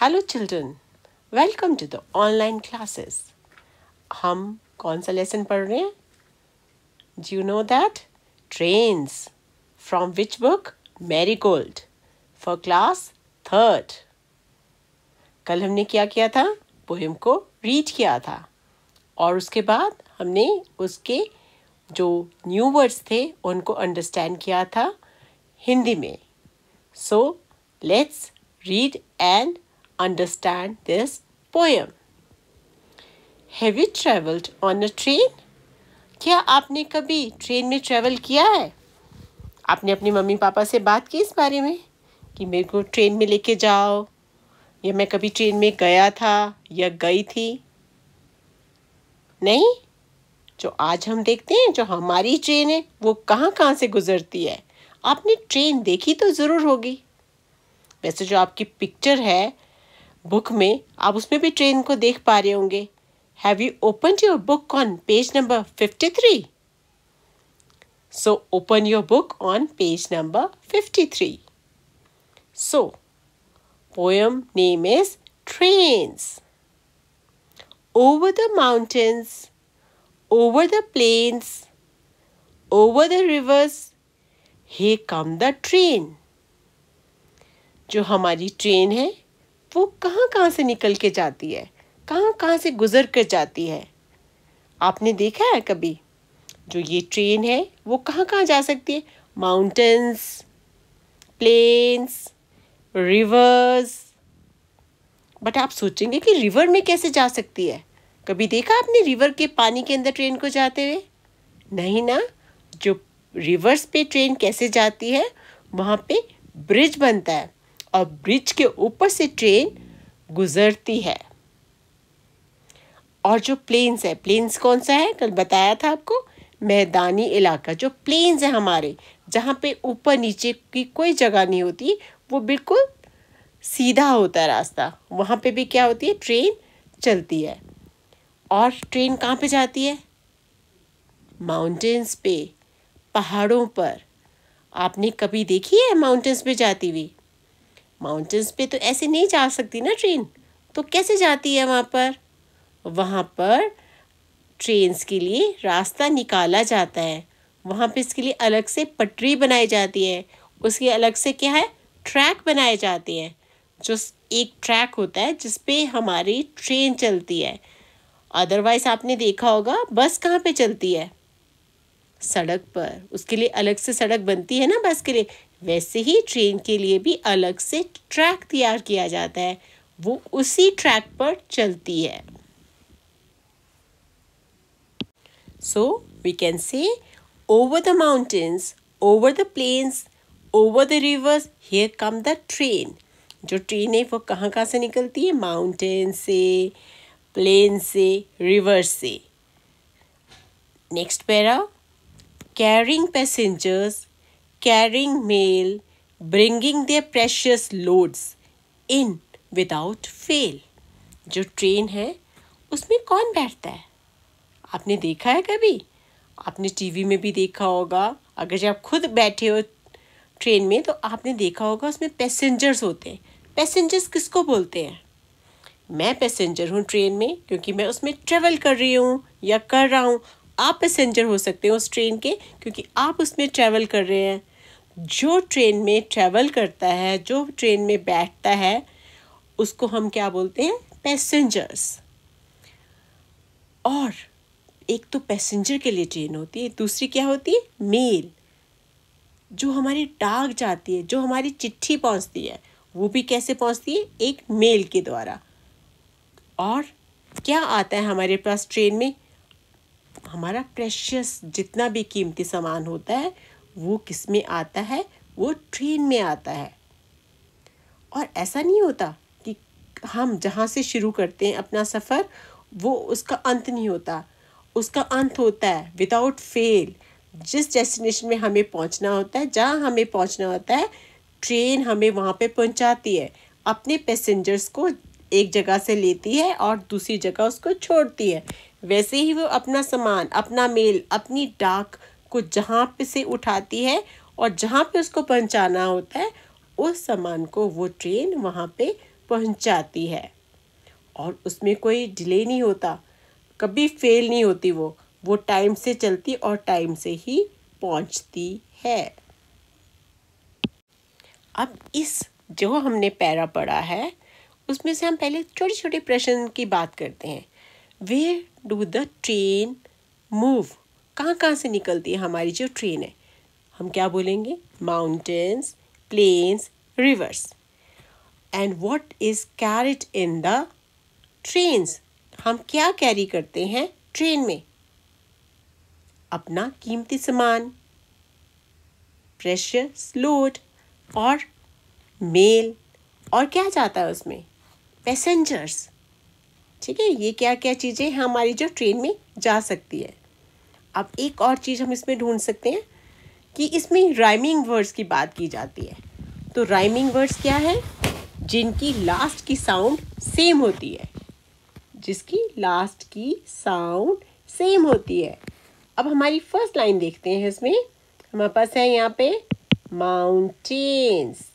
Hello children welcome to the online classes हम कौन सा लेसन पढ़ रहे हैं do you know that trains from which book Marigold for class third कल हमने क्या किया था पोएम को रीड किया था और उसके बाद हमने उसके जो न्यू वर्ड्स थे उनको अंडरस्टैंड किया था हिंदी में so let's read and understand this poem. Have you traveled on a train? क्या आपने कभी ट्रेन में ट्रैवल किया है आपने अपने मम्मी पापा से बात की इस बारे में कि मेरे को ट्रेन में लेके जाओ या मैं कभी ट्रेन में गया था या गई थी नहीं जो आज हम देखते हैं जो हमारी ट्रेन है वो कहाँ कहाँ से गुजरती है आपने ट्रेन देखी तो ज़रूर होगी वैसे जो आपकी पिक्चर है बुक में आप उसमें भी ट्रेन को देख पा रहे होंगे have you open your book on page number fifty three so open your book on page number fifty three so poem name is trains over the mountains over the plains over the rivers here come the train जो हमारी train है वो कहाँ कहाँ से निकल के जाती है कहाँ कहाँ से गुजर कर जाती है आपने देखा है कभी जो ये ट्रेन है वो कहाँ कहाँ जा सकती है माउंटेंस प्लेन्स रिवर्स बट आप सोचेंगे कि रिवर में कैसे जा सकती है कभी देखा आपने रिवर के पानी के अंदर ट्रेन को जाते हुए नहीं ना जो रिवर्स पे ट्रेन कैसे जाती है वहाँ पे ब्रिज बनता है और ब्रिज के ऊपर से ट्रेन गुजरती है और जो प्लेन्स है प्लेन्स कौन सा है कल बताया था आपको मैदानी इलाका जो प्लेन्स है हमारे जहाँ पे ऊपर नीचे की कोई जगह नहीं होती वो बिल्कुल सीधा होता है रास्ता वहाँ पे भी क्या होती है ट्रेन चलती है और ट्रेन कहाँ पे जाती है माउंटेन्स पे पहाड़ों पर आपने कभी देखी है माउंटेन्स पे जाती हुई माउंटेंस पे तो ऐसे नहीं जा सकती ना ट्रेन तो कैसे जाती है वहाँ पर वहाँ पर ट्रेन्स के लिए रास्ता निकाला जाता है वहाँ पे इसके लिए अलग से पटरी बनाई जाती है उसके अलग से क्या है ट्रैक बनाए जाते हैं जो एक ट्रैक होता है जिस पे हमारी ट्रेन चलती है अदरवाइज आपने देखा होगा बस कहाँ पे चलती है सड़क पर उसके लिए अलग से सड़क बनती है ना बस के लिए वैसे ही ट्रेन के लिए भी अलग से ट्रैक तैयार किया जाता है वो उसी ट्रैक पर चलती है so we can say over the mountains over the plains over the rivers here come the train जो ट्रेन है वो कहाँ कहाँ से निकलती है माउंटेन से प्लेन से रिवर से next para carrying passengers carrying mail, bringing their precious loads in without fail. जो ट्रेन है उसमें कौन बैठता है आपने देखा है कभी आपने टीवी में भी देखा होगा अगर जब आप खुद बैठे हो ट्रेन में तो आपने देखा होगा उसमें पैसेंजर्स होते हैं पैसेंजर्स किसको बोलते हैं मैं पैसेंजर हूँ ट्रेन में क्योंकि मैं उसमें ट्रेवल कर रही हूँ या कर रहा हूँ आप पैसेंजर हो सकते हैं उस ट्रेन के क्योंकि आप उसमें ट्रेवल कर रहे हैं जो ट्रेन में ट्रेवल करता है जो ट्रेन में बैठता है उसको हम क्या बोलते हैं पैसेंजर्स और एक तो पैसेंजर के लिए ट्रेन होती है दूसरी क्या होती है मेल जो हमारी डाक जाती है जो हमारी चिट्ठी पहुंचती है वो भी कैसे पहुंचती है एक मेल के द्वारा और क्या आता है हमारे पास ट्रेन में हमारा प्रेशियस जितना भी कीमती सामान होता है वो किस में आता है वो ट्रेन में आता है और ऐसा नहीं होता कि हम जहाँ से शुरू करते हैं अपना सफ़र वो उसका अंत नहीं होता उसका अंत होता है विदाउट फेल जिस डेस्टिनेशन में हमें पहुँचना होता है जहाँ हमें पहुँचना होता है ट्रेन हमें वहाँ पे पहुँचाती है अपने पैसेंजर्स को एक जगह से लेती है और दूसरी जगह उसको छोड़ती है वैसे ही वो अपना सामान अपना मेल अपनी डाक को जहाँ पे से उठाती है और जहाँ पे उसको पहुँचाना होता है उस सामान को वो ट्रेन वहाँ पे पहुँचाती है और उसमें कोई डिले नहीं होता कभी फेल नहीं होती वो वो टाइम से चलती और टाइम से ही पहुँचती है अब इस जो हमने पैरा पढ़ा है उसमें से हम पहले छोटे छोटे प्रश्न की बात करते हैं where do the train move कहाँ कहाँ से निकलती है हमारी जो ट्रेन है हम क्या बोलेंगे mountains plains rivers and what is carried in the trains हम क्या कैरी करते हैं ट्रेन में अपना कीमती सामान प्रेशर लोड और मेल और क्या जाता है उसमें पैसेंजर्स ठीक है ये क्या क्या चीज़ें हमारी जो ट्रेन में जा सकती है अब एक और चीज़ हम इसमें ढूंढ सकते हैं कि इसमें राइमिंग वर्ड्स की बात की जाती है तो राइमिंग वर्ड्स क्या है जिनकी लास्ट की साउंड सेम होती है जिसकी लास्ट की साउंड सेम होती है अब हमारी फर्स्ट लाइन देखते हैं इसमें हमारे पास है यहाँ पे माउंटेन्स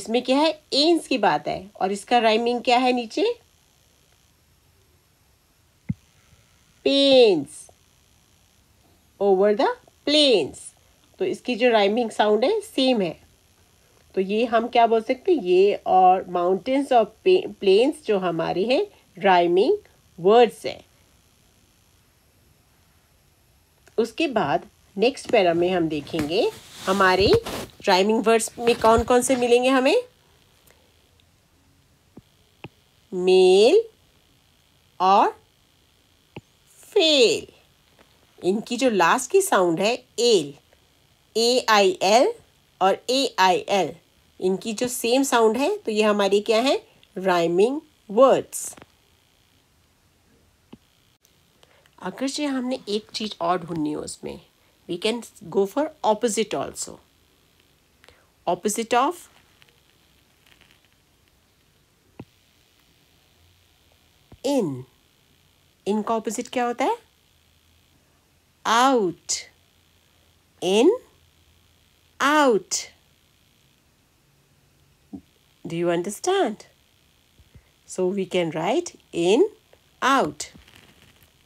इसमें क्या है एन्स की बात है और इसका राइमिंग क्या है नीचे पेंस ओवर द प्लेन्स तो इसकी जो राइमिंग साउंड है सेम है तो ये हम क्या बोल सकते हैं ये और माउंटेन्स और प्लेन्स जो हमारी है राइमिंग वर्ड्स है उसके बाद नेक्स्ट पैरा में हम देखेंगे हमारे ड्राइविंग वर्ड्स में कौन कौन से मिलेंगे हमें मेल और फेल इनकी जो लास्ट की साउंड है एल ए आई एल और ए आई एल इनकी जो सेम साउंड है तो ये हमारी क्या है राइमिंग वर्ड्स अगर जो हमने एक चीज़ और ढूंढनी हो उसमें we can go for opposite also opposite of इन इनका ऑपोजिट क्या होता है out in out do you understand so we can write in out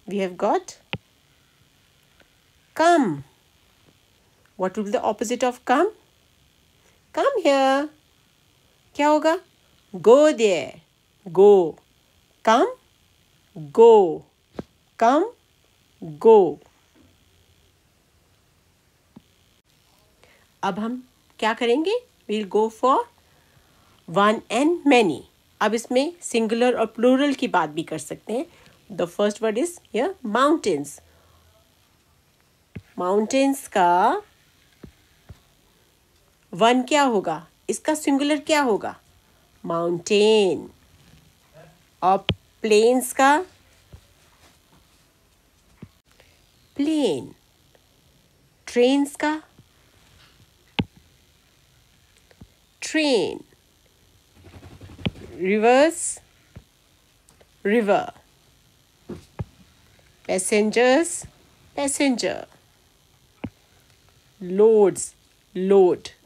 we have got come what will be the opposite of come come here kya hoga go there go come go come go अब हम क्या करेंगे we'll go for one and many अब इसमें singular और plural की बात भी कर सकते हैं द फर्स्ट वर्ड इज य माउंटेन्स माउंटेन्स का वन क्या होगा इसका सिंगुलर क्या होगा माउंटेन और प्लेन्स का प्लेन ट्रेन्स का train reverse river passengers passenger loads load